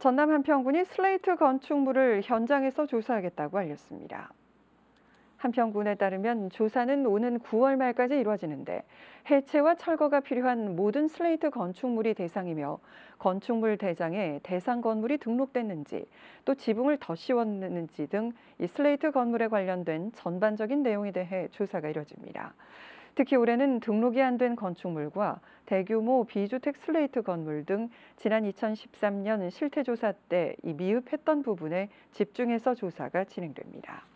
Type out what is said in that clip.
전남 한평군이 슬레이트 건축물을 현장에서 조사하겠다고 알렸습니다. 한평군에 따르면 조사는 오는 9월 말까지 이루어지는데 해체와 철거가 필요한 모든 슬레이트 건축물이 대상이며 건축물 대장에 대상 건물이 등록됐는지 또 지붕을 더 씌웠는지 등이 슬레이트 건물에 관련된 전반적인 내용에 대해 조사가 이뤄집니다. 특히 올해는 등록이 안 된 건축물과 대규모 비주택 슬레이트 건물 등 지난 2013년 실태조사 때 미흡했던 부분에 집중해서 조사가 진행됩니다.